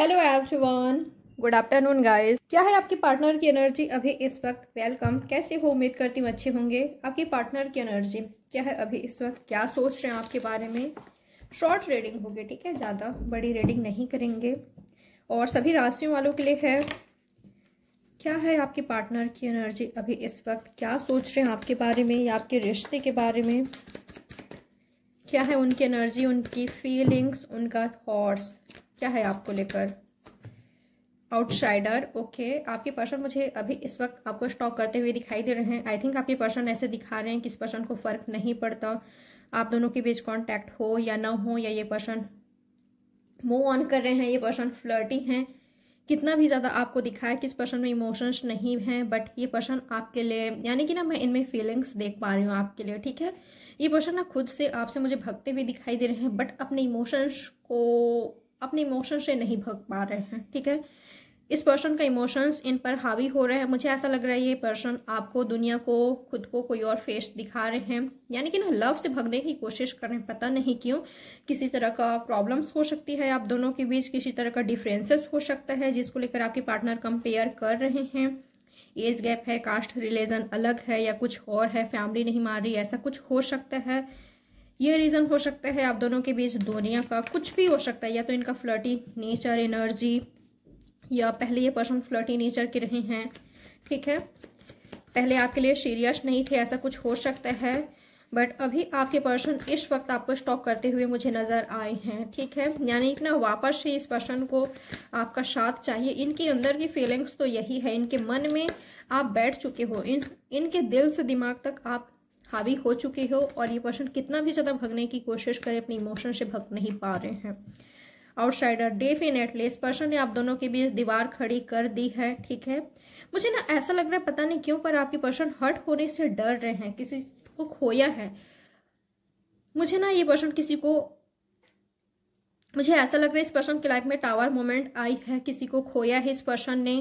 hello everyone good afternoon guys क्या है आपके पार्टनर की एनर्जी अभी इस वक्त वेलकम कैसे हो उम्मीद करती हूँ अच्छे होंगे आपके पार्टनर की एनर्जी क्या है अभी इस वक्त क्या सोच रहे हैं आपके बारे में शॉर्ट रीडिंग होगी ठीक है ज़्यादा बड़ी रीडिंग नहीं करेंगे और सभी राशियों वालों के लिए है क्या है आपके पार्टनर की एनर्जी अभी इस वक्त क्या सोच रहे हैं आपके बारे में या आपके रिश्ते के बारे में क्या है उनकी एनर्जी उनकी फीलिंग्स उनका थॉट्स क्या है आपको लेकर आउटसाइडर ओके आपके पर्सन मुझे अभी इस वक्त आपको स्टॉक करते हुए दिखाई दे रहे हैं आई थिंक आपके पर्सन ऐसे दिखा रहे हैं कि इस पर्सन को फर्क नहीं पड़ता आप दोनों के बीच कांटेक्ट हो या ना हो या ये पर्सन मूव ऑन कर रहे हैं ये पर्सन फ्लर्टी हैं कितना भी ज़्यादा आपको दिखाए कि इस पर्सन में इमोशंस नहीं हैं बट ये पर्सन आपके लिए यानी कि ना मैं इनमें फीलिंग्स देख पा रही हूँ आपके लिए ठीक है ये पर्सन ना खुद से आपसे मुझे भगते हुए दिखाई दे रहे हैं बट अपने इमोशंस को अपने इमोशन से नहीं भग पा रहे हैं ठीक है इस पर्सन का इमोशंस इन पर हावी हो रहे हैं मुझे ऐसा लग रहा है ये पर्सन आपको दुनिया को खुद को कोई और फेस दिखा रहे हैं यानी कि ना लव से भगने की कोशिश कर रहे हैं पता नहीं क्यों किसी तरह का प्रॉब्लम्स हो सकती है आप दोनों के बीच किसी तरह का डिफरेंसेस हो सकता है जिसको लेकर आपके पार्टनर कंपेयर कर रहे हैं एज गैप है कास्ट रिलेजन अलग है या कुछ और है फैमिली नहीं मार रही ऐसा कुछ हो सकता है ये रीज़न हो सकता है आप दोनों के बीच दूरियाँ का कुछ भी हो सकता है या तो इनका फ्लर्टी नेचर एनर्जी या पहले ये पर्सन फ्लर्टी नेचर के रहे हैं ठीक है पहले आपके लिए सीरियस नहीं थे ऐसा कुछ हो सकता है बट अभी आपके पर्सन इस वक्त आपको स्टॉक करते हुए मुझे नज़र आए हैं ठीक है यानी इतना वापस से इस पर्सन को आपका साथ चाहिए इनके अंदर की फीलिंग्स तो यही है इनके मन में आप बैठ चुके हो इन इनके दिल से दिमाग तक आप हावी हो चुके हो और ये पर्सन कितना भी ज़्यादा भगने की कोशिश करें अपने इमोशन से भग नहीं पा रहे हैं आउटसाइडर डेफिनेटली इस पर्सन ने आप दोनों के बीच दीवार खड़ी कर दी है ठीक है मुझे ना ऐसा लग रहा है पता नहीं क्यों पर आपके पर्सन हर्ट होने से डर रहे हैं किसी को खोया है मुझे ना ये पर्सन किसी को मुझे ऐसा लग रहा है इस पर्सन की लाइफ में टावर मोमेंट आई है किसी को खोया है इस पर्सन ने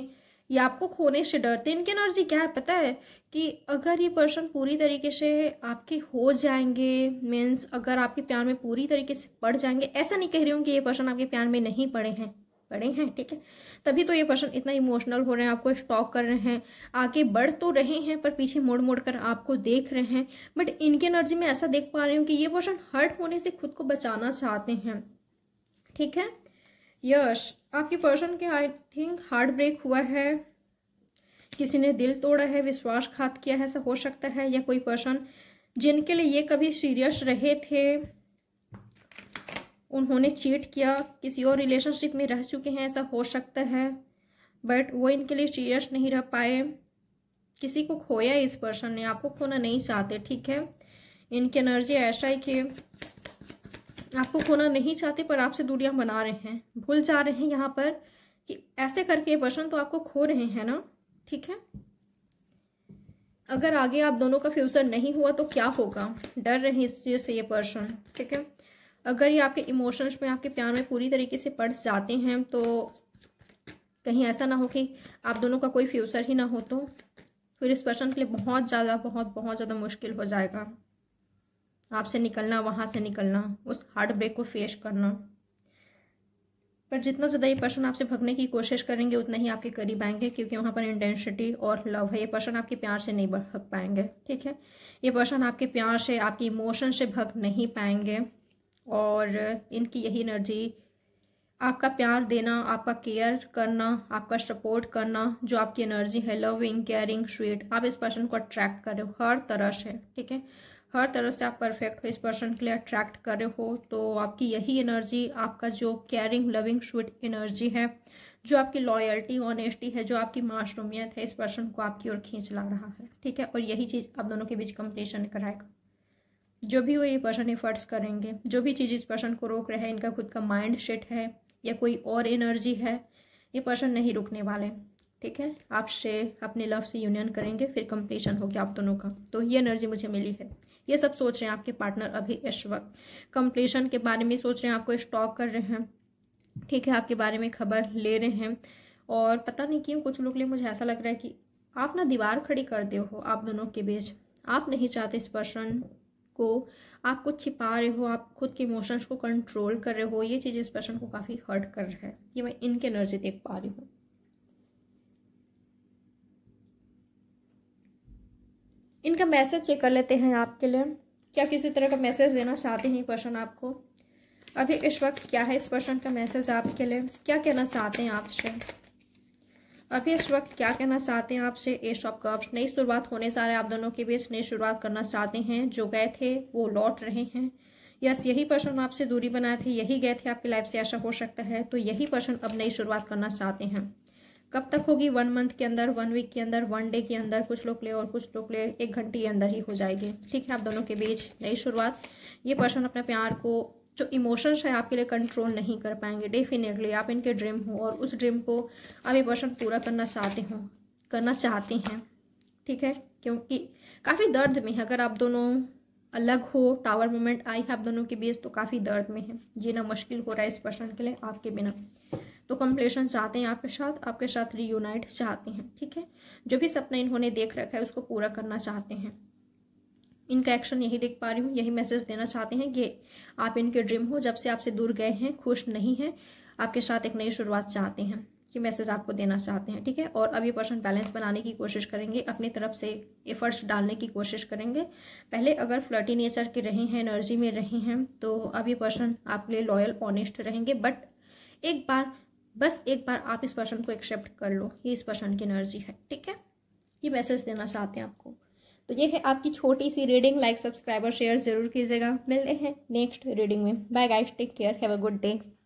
या आपको खोने से डरते हैं इनकी एनर्जी क्या है पता है कि अगर ये पर्सन पूरी तरीके से आपके हो जाएंगे मीन्स अगर आपके प्यार में पूरी तरीके से पड़ जाएंगे ऐसा नहीं कह रही हूँ कि ये पर्सन आपके प्यार में नहीं पड़े हैं पड़े हैं ठीक है तभी तो ये पर्सन इतना इमोशनल हो रहे हैं आपको स्टॉक कर रहे हैं आगे बढ़ तो रहे हैं पर पीछे मोड़ मोड़ कर आपको देख रहे हैं बट इनके एनर्जी में ऐसा देख पा रही हूँ कि ये पर्सन हर्ट होने से खुद को बचाना चाहते हैं ठीक है यश आपकी पर्सन के आई थिंक हार्ट ब्रेक हुआ है किसी ने दिल तोड़ा है विश्वासघात किया है ऐसा हो सकता है या कोई पर्सन जिनके लिए ये कभी सीरियस रहे थे उन्होंने चीट किया किसी और रिलेशनशिप में रह चुके हैं ऐसा हो सकता है बट वो इनके लिए सीरियस नहीं रह पाए किसी को खोया इस पर्सन ने आपको खोना नहीं चाहते ठीक है इनकी एनर्जी ऐसा ही कि आपको खोना नहीं चाहते पर आपसे दूरियां बना रहे हैं भूल जा रहे हैं यहाँ पर कि ऐसे करके पर्सन तो आपको खो रहे हैं ना ठीक है अगर आगे आप दोनों का फ्यूचर नहीं हुआ तो क्या होगा डर रहे हैं इस चीज़ से ये पर्सन ठीक है अगर ये आपके इमोशंस में आपके प्यार में पूरी तरीके से पड़ जाते हैं तो कहीं ऐसा ना हो कि आप दोनों का कोई फ्यूचर ही ना हो तो फिर इस पर्सन के लिए बहुत ज़्यादा बहुत बहुत ज़्यादा मुश्किल हो जाएगा आपसे निकलना वहाँ से निकलना उस हार्ट ब्रेक को फेस करना पर जितना ज़्यादा ये पर्सन आपसे भगने की कोशिश करेंगे उतना ही आपके करीब आएंगे क्योंकि वहाँ पर इंटेंसिटी और लव है ये पर्सन आपके प्यार से नहीं भग पाएंगे ठीक है ये पर्सन आपके प्यार से आपके इमोशन से भग नहीं पाएंगे और इनकी यही एनर्जी आपका प्यार देना आपका केयर करना आपका सपोर्ट करना जो आपकी एनर्जी है लविंग केयरिंग स्वीट आप इस पर्सन को अट्रैक्ट हो हर तरह से ठीक है हर तरह से आप परफेक्ट हो इस पर्सन के लिए अट्रैक्ट कर रहे हो तो आपकी यही एनर्जी आपका जो केयरिंग लविंग स्वीट एनर्जी है जो आपकी लॉयल्टी ऑनेस्टी है जो आपकी माशरूमियत है इस पर्सन को आपकी ओर खींच ला रहा है ठीक है और यही चीज़ आप दोनों के बीच कंपटीशन कराएगा जो भी वो ये पर्सन एफर्ट्स करेंगे जो भी चीज़ इस पर्सन को रोक रहे हैं इनका खुद का माइंड सेट है या कोई और एनर्जी है ये पर्सन नहीं रुकने वाले ठीक है आप से अपने लव से यूनियन करेंगे फिर कंप्लीशन हो गया आप दोनों का तो ये एनर्जी मुझे मिली है ये सब सोच रहे हैं आपके पार्टनर अभी इस वक्त कंप्लीशन के बारे में सोच रहे हैं आपको स्टॉक कर रहे हैं ठीक है आपके बारे में खबर ले रहे हैं और पता नहीं क्यों कुछ लोग लिए मुझे ऐसा लग रहा है कि आप ना दीवार खड़ी कर दे हो आप दोनों के बीच आप नहीं चाहते इस पर्सन को आप कुछ छिपा रहे हो आप खुद के इमोशंस को कंट्रोल कर रहे हो ये चीज़ इस पर्सन को काफ़ी हर्ट कर रहा है ये मैं इनके एनर्जी देख पा रही हूँ इनका मैसेज चेक कर लेते हैं आपके लिए क्या किसी तरह का मैसेज देना चाहते हैं पर्सन आपको अभी इस वक्त क्या है इस पर्सन का मैसेज आपके लिए क्या कहना चाहते हैं आपसे अभी इस वक्त क्या कहना चाहते हैं आपसे एस शॉप कप्स नई शुरुआत होने जा रहा है आप दोनों के बीच नई शुरुआत करना चाहते हैं जो गए थे वो लौट रहे हैं यस यही पर्सन आपसे दूरी बनाए थे यही गए थे आपकी लाइफ से ऐसा हो सकता है तो यही पर्सन अब नई शुरुआत करना चाहते हैं कब तक होगी वन मंथ के अंदर वन वीक के अंदर वन डे के अंदर कुछ लोग ले और कुछ लोग ले एक घंटे के अंदर ही हो जाएगी ठीक है आप दोनों के बीच नई शुरुआत ये पर्सन अपने प्यार को जो इमोशंस है आपके लिए कंट्रोल नहीं कर पाएंगे डेफिनेटली आप इनके ड्रीम हो और उस ड्रीम को आप ये पर्सन पूरा करना चाहते हो करना चाहते हैं ठीक है क्योंकि काफ़ी दर्द में है अगर आप दोनों अलग हो टावर मोमेंट आई है आप दोनों के बीच तो काफ़ी दर्द में है जीना मुश्किल हो रहा है इस पर्सन के लिए आपके बिना तो कंप्लेशन चाहते हैं आपके साथ आपके साथ रीयूनाइट चाहते हैं ठीक है जो भी सपना इन्होंने देख रखा है उसको पूरा करना चाहते हैं इनका एक्शन यही देख पा रही हूँ यही मैसेज देना चाहते हैं कि आप इनके ड्रीम हो जब से आपसे दूर गए हैं खुश नहीं हैं आपके साथ एक नई शुरुआत चाहते हैं ये मैसेज आपको देना चाहते हैं ठीक है और अब ये पर्सन बैलेंस बनाने की कोशिश करेंगे अपनी तरफ से एफर्ट्स डालने की कोशिश करेंगे पहले अगर फ्लर्टी नेचर के रहे हैं एनर्जी में रहे हैं तो अब ये पर्सन आपके लिए लॉयल ऑनेस्ट रहेंगे बट एक बार बस एक बार आप इस पर्सन को एक्सेप्ट कर लो ये इस पर्सन की एनर्जी है ठीक है ये मैसेज देना चाहते हैं आपको तो ये है आपकी छोटी सी रीडिंग लाइक सब्सक्राइब और शेयर जरूर कीजिएगा मिलते हैं नेक्स्ट रीडिंग में bye guys take care have a good day